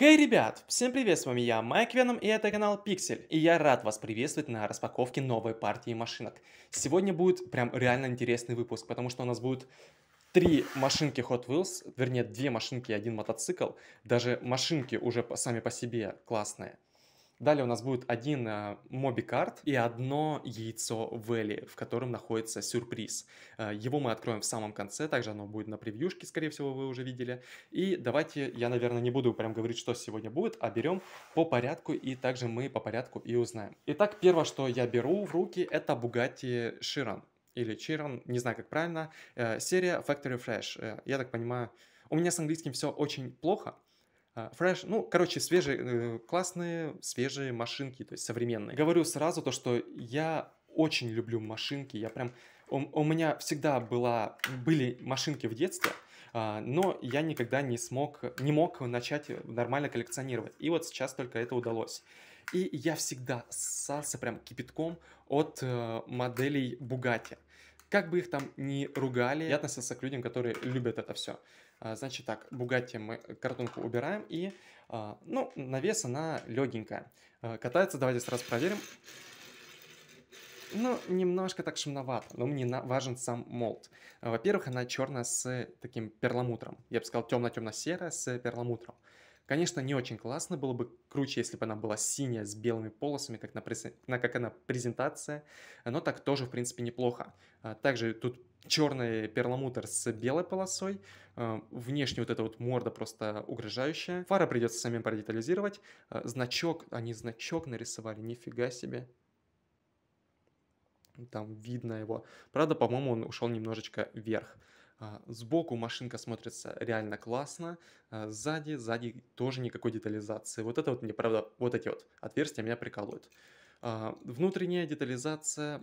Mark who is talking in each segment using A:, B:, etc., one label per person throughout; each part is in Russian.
A: Хей, ребят! Всем привет, с вами я, Майк Веном, и это канал Пиксель. И я рад вас приветствовать на распаковке новой партии машинок. Сегодня будет прям реально интересный выпуск, потому что у нас будет три машинки Hot Wheels, вернее, две машинки и один мотоцикл. Даже машинки уже сами по себе классные. Далее у нас будет один моби-карт э, и одно яйцо Вэлли, в котором находится сюрприз. Э, его мы откроем в самом конце, также оно будет на превьюшке, скорее всего, вы уже видели. И давайте, я, наверное, не буду прям говорить, что сегодня будет, а берем по порядку, и также мы по порядку и узнаем. Итак, первое, что я беру в руки, это Bugatti Chiron или Chiron, не знаю, как правильно, э, серия Factory Fresh. Я так понимаю, у меня с английским все очень плохо, Fresh, а, ну, короче, свежие, э, классные, свежие машинки, то есть современные. Говорю сразу то, что я очень люблю машинки, я прям... У, у меня всегда была, были машинки в детстве, а, но я никогда не смог, не мог начать нормально коллекционировать. И вот сейчас только это удалось. И я всегда ссался прям кипятком от э, моделей Bugatti. Как бы их там ни ругали, я относился к людям, которые любят это все. А, значит так, Бугатти мы э, картонку убираем и, а, ну, на вес она легенькая. А, катается, давайте сразу проверим. Ну, немножко так шумновато, но мне важен сам молд. Во-первых, она черная с таким перламутром. Я бы сказал, темно-темно-серая с перламутром. Конечно, не очень классно, было бы круче, если бы она была синяя с белыми полосами, как, на пресен... на, как она презентация, но так тоже, в принципе, неплохо. Также тут черный перламутр с белой полосой, э, внешне вот эта вот морда просто угрожающая. Фара придется самим продетализировать. Э, значок, они значок нарисовали, нифига себе. Там видно его. Правда, по-моему, он ушел немножечко вверх. Э, сбоку машинка смотрится реально классно, сзади, сзади тоже никакой детализации. Вот это вот мне, правда, вот эти вот отверстия меня прикалывают. Внутренняя детализация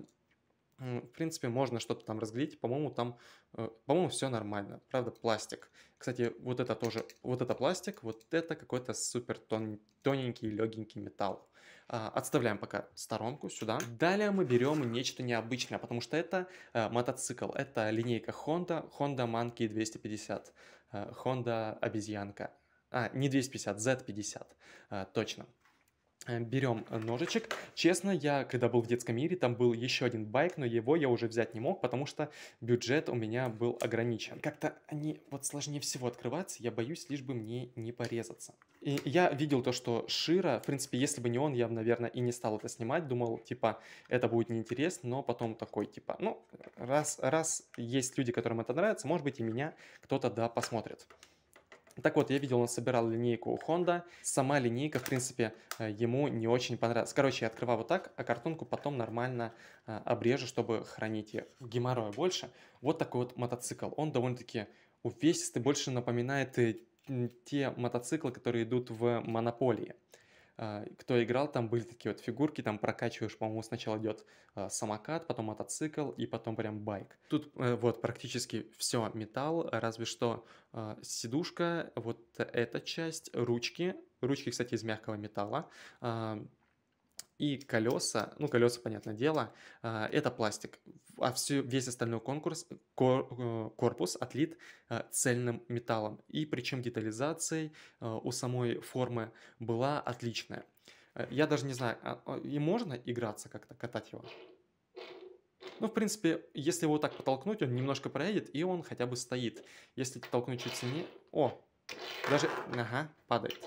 A: в принципе, можно что-то там разглядеть. По-моему, там, э, по-моему, все нормально. Правда, пластик. Кстати, вот это тоже, вот это пластик, вот это какой-то супер тон, тоненький, легенький металл. А, отставляем пока сторонку сюда. Далее мы берем нечто необычное, потому что это э, мотоцикл. Это линейка Honda, Honda Monkey 250, э, Honda обезьянка. А, не 250, Z50, точно. Э, берем э, ножичек. Честно, я когда был в детском мире, там был еще один байк, но его я уже взять не мог, потому что бюджет у меня был ограничен. Как-то они вот сложнее всего открываться, я боюсь, лишь бы мне не порезаться. И я видел то, что Шира, в принципе, если бы не он, я бы, наверное, и не стал это снимать, думал, типа, это будет неинтересно, но потом такой, типа, ну, раз, раз есть люди, которым это нравится, может быть, и меня кто-то, да, посмотрит. Так вот, я видел, он собирал линейку у Honda. Сама линейка, в принципе, э, ему не очень понравилась. Короче, я открываю вот так, а картонку потом нормально э, обрежу, чтобы хранить ее. Геморроя больше. Вот такой вот мотоцикл. Он довольно-таки увесистый, больше напоминает э, те мотоциклы, которые идут в монополии. А, кто играл, там были такие вот фигурки, там прокачиваешь, по-моему, сначала идет а, самокат, потом мотоцикл и потом прям байк. Тут э, вот практически все металл, разве что а, сидушка, вот эта часть, ручки, ручки, кстати, из мягкого металла, и колеса, ну колеса, понятное дело, а, это пластик, а все, весь остальной конкурс, кор, э, корпус отлит э, цельным металлом. И причем детализацией э, у самой формы была отличная. Я даже не знаю, а, а, и можно играться как-то, катать его? Ну, в принципе, если его так потолкнуть, он немножко проедет, и он хотя бы стоит. Если толкнуть чуть сильнее... О, даже... Ага, падает.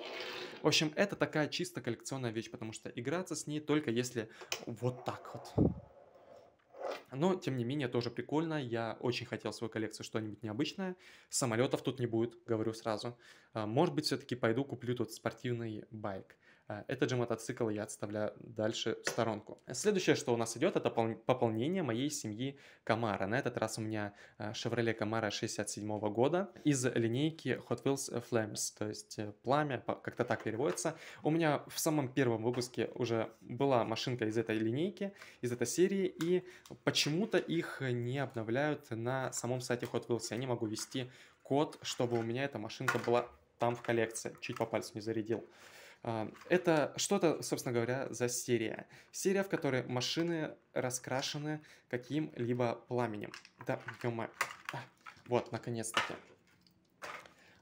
A: В общем, это такая чисто коллекционная вещь, потому что играться с ней только если вот так вот. Но, тем не менее, тоже прикольно. Я очень хотел в свою коллекцию что-нибудь необычное. Самолетов тут не будет, говорю сразу. А, может быть, все-таки пойду куплю тот спортивный байк. А, этот же мотоцикл я отставляю дальше в сторонку. Следующее, что у нас идет, это пополнение моей семьи Камара. На этот раз у меня Chevrolet а, Camaro 67 года из линейки Hot Wheels Flames, то есть э, пламя, как-то так переводится. У меня в самом первом выпуске уже была машинка из этой линейки, из этой серии, и почему-то их не обновляют на самом сайте Hot Wheels. Я не могу ввести код, чтобы у меня эта машинка была там в коллекции. Чуть по пальцу не зарядил. А, это что-то, собственно говоря, за серия. Серия, в которой машины раскрашены каким-либо пламенем. Да, ё а, Вот, наконец-таки.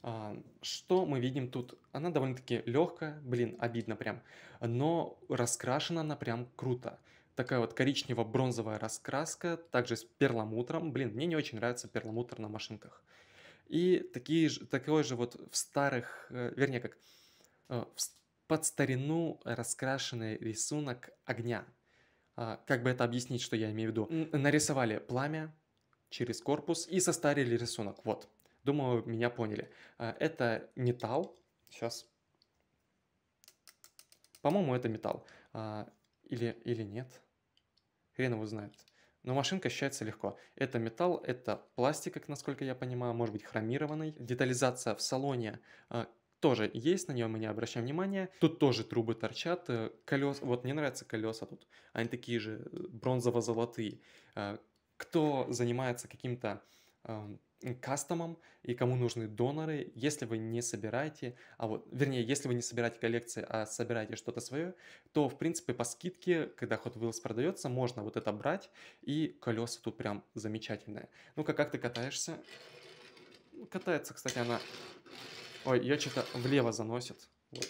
A: А, что мы видим тут? Она довольно-таки легкая, блин, обидно прям, но раскрашена она прям круто. Такая вот коричнево-бронзовая раскраска, также с перламутром. Блин, мне не очень нравится перламутр на машинках. И такие же, такой же вот в старых, э, вернее как, э, в под старину раскрашенный рисунок огня. А, как бы это объяснить, что я имею в виду? Нарисовали пламя через корпус и состарили рисунок. Вот. Думаю, меня поняли. А, это металл. Сейчас. По-моему, это металл. А, или, или нет. Хрен его знает. Но машинка считается легко. Это металл, это пластик, насколько я понимаю, может быть хромированный. Детализация в салоне тоже есть, на нее мы не обращаем внимания. Тут тоже трубы торчат, э, колес, вот мне нравятся колеса тут, они такие же э, бронзово-золотые. Э, кто занимается каким-то эм, кастомом и кому нужны доноры, если вы не собираете, а вот, вернее, если вы не собираете коллекции, а собираете что-то свое, то, в принципе, по скидке, когда Hot Wheels продается, можно вот это брать, и колеса тут прям замечательные. Ну-ка, как ты катаешься? Катается, кстати, она Ой, ее что-то влево заносит. Вот.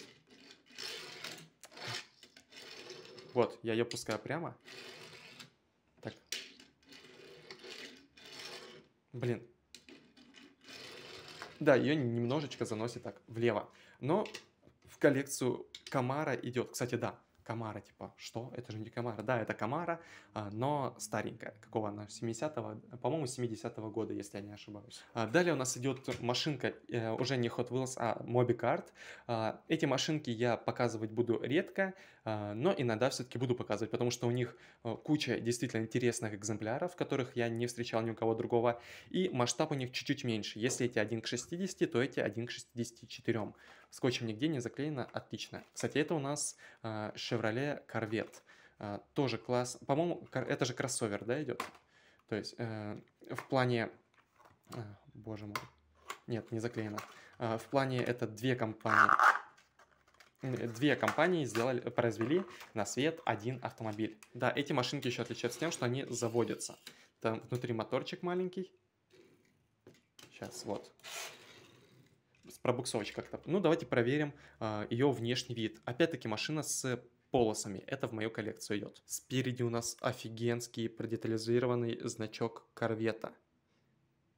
A: вот, я ее пускаю прямо. Так. Блин. Да, ее немножечко заносит так влево. Но в коллекцию комара идет. Кстати, да, Камара, типа, что? Это же не Камара. Да, это Камара, а, но старенькая. Какого она? 70-го? По-моему, 70-го года, если я не ошибаюсь. А, далее у нас идет машинка, э, уже не Hot Wheels, а MobiCard. А, эти машинки я показывать буду редко, но иногда все-таки буду показывать, потому что у них э, куча действительно интересных экземпляров, которых я не встречал ни у кого другого, и масштаб у них чуть-чуть меньше. Если эти 1 к 60, то эти 1 к 64 скотчем нигде не заклеено, отлично. Кстати, это у нас э, Chevrolet Corvette, э, тоже класс, по-моему, это же кроссовер, да, идет? То есть э, в плане, э, боже мой, нет, не заклеено. Э, в плане это две компании, две компании сделали, произвели на свет один автомобиль. Да, эти машинки еще отличаются тем, что они заводятся. Там внутри моторчик маленький. Сейчас, вот пробуксовочка как-то. Ну, давайте проверим э, а, ее внешний вид. Опять-таки машина с полосами. Это в мою коллекцию идет. Спереди у нас офигенский продетализированный значок корвета.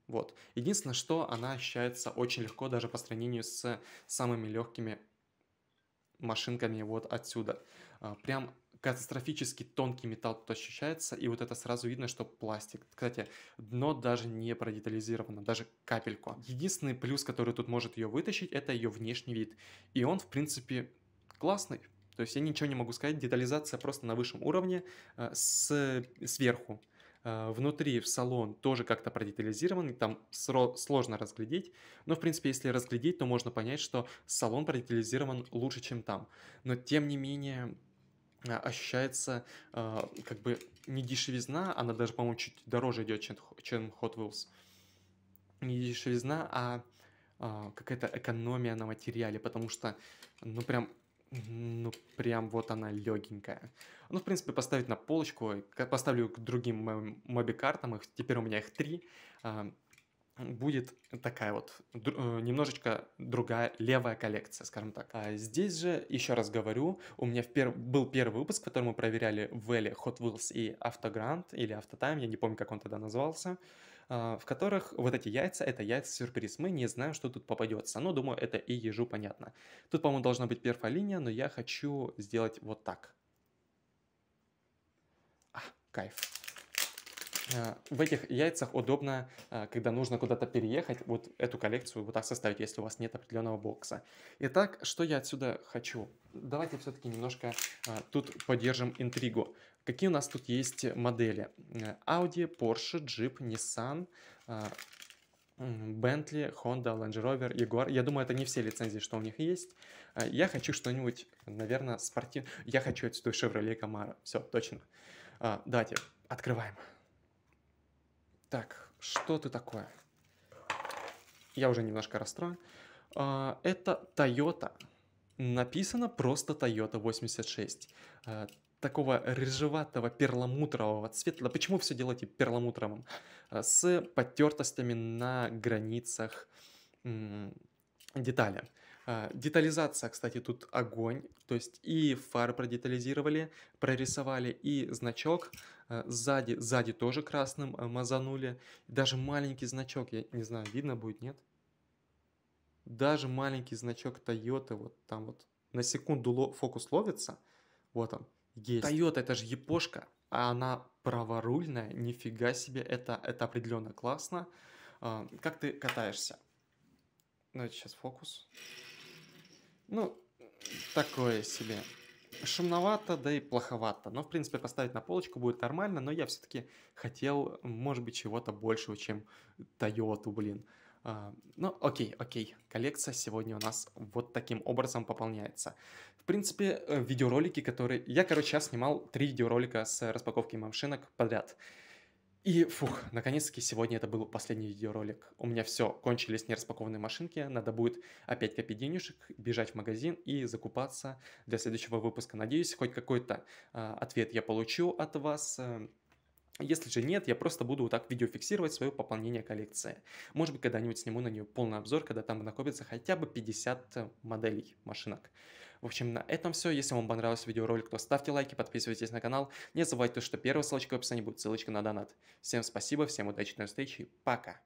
A: Вот. Единственное, что она ощущается очень легко даже по сравнению с самыми легкими машинками вот отсюда. А, прям катастрофически тонкий металл тут ощущается, и вот это сразу видно, что пластик. Кстати, дно даже не продетализировано, даже капельку. Единственный плюс, который тут может ее вытащить, это ее внешний вид. И он, в принципе, классный. То есть я ничего не могу сказать, детализация просто на высшем уровне э, с, сверху. Э, внутри в салон тоже как-то продетализирован, там сложно разглядеть, но в принципе если разглядеть, то можно понять, что салон продетализирован лучше, чем там. Но тем не менее а, ощущается э, как бы не дешевизна, она даже, по-моему, чуть дороже идет, чем, чем Hot Wheels. Не дешевизна, а э, какая-то экономия на материале, потому что, ну, прям, ну, прям вот она легенькая. Ну, в принципе, поставить на полочку, поставлю к другим моим моби-картам, их, теперь у меня их три, э, будет такая вот э, немножечко другая левая коллекция, скажем так. А здесь же, еще раз говорю, у меня в пер... был первый выпуск, в котором мы проверяли Вэлли, Hot Wheels и Автогрант или Автотайм, я не помню, как он тогда назывался, а, в которых вот эти яйца, это яйца-сюрприз. Мы не знаем, что тут попадется, но думаю, это и ежу понятно. Тут, по-моему, должна быть первая линия, но я хочу сделать вот так. А, кайф. Э, в этих яйцах удобно, э, когда нужно куда-то переехать, вот эту коллекцию вот так составить, если у вас нет определенного бокса. Итак, что я отсюда хочу? Давайте все-таки немножко э, тут поддержим интригу. Какие у нас тут есть модели? Audi, Porsche, Jeep, Nissan, Bentley, Honda, Range Rover, Jaguar. Я думаю, это не все лицензии, что у них есть. Я хочу что-нибудь, наверное, спортивное. Я хочу отсюда Chevrolet Camaro. Все, точно. Давайте, открываем. Открываем. Так, что ты такое? Я уже немножко расстроен. А, это Toyota. Написано просто Toyota 86 а, такого рыжеватого перламутрового цвета. Да почему все делаете типа перламутровым? А, с потертостями на границах детали. Детализация, кстати, тут огонь. То есть и фары продетализировали, прорисовали, и значок. Э, сзади, сзади тоже красным э, мазанули. Даже маленький значок, я не знаю, видно будет, нет? Даже маленький значок Toyota, вот там вот на секунду фокус ловится. Вот он, есть. Toyota это же япошка, а она праворульная, нифига себе, это, это определенно классно. А, как ты катаешься? Давайте сейчас фокус. Ну, такое себе шумновато, да и плоховато. Но, в принципе, поставить на полочку будет нормально, но я все-таки хотел, может быть, чего-то большего, чем Toyota, блин. Uh, ну, окей, окей. Коллекция сегодня у нас вот таким образом пополняется. В принципе, э, видеоролики, которые... Я, короче, сейчас снимал три видеоролика с распаковки машинок подряд. И, фух, наконец-таки сегодня это был последний видеоролик. У меня все, кончились нераспакованные машинки, надо будет опять копить денежек, бежать в магазин и закупаться для следующего выпуска. Надеюсь, хоть какой-то э, ответ я получу от вас. Э, если же нет, я просто буду вот так видеофиксировать свое пополнение коллекции. Может быть, когда-нибудь сниму на нее полный обзор, когда там накопится хотя бы 50 моделей машинок. В общем, на этом все. Если вам понравился видеоролик, то ставьте лайки, подписывайтесь на канал. Не забывайте, что первая ссылочка в описании будет ссылочка на донат. Всем спасибо, всем удачи, до встречи, пока!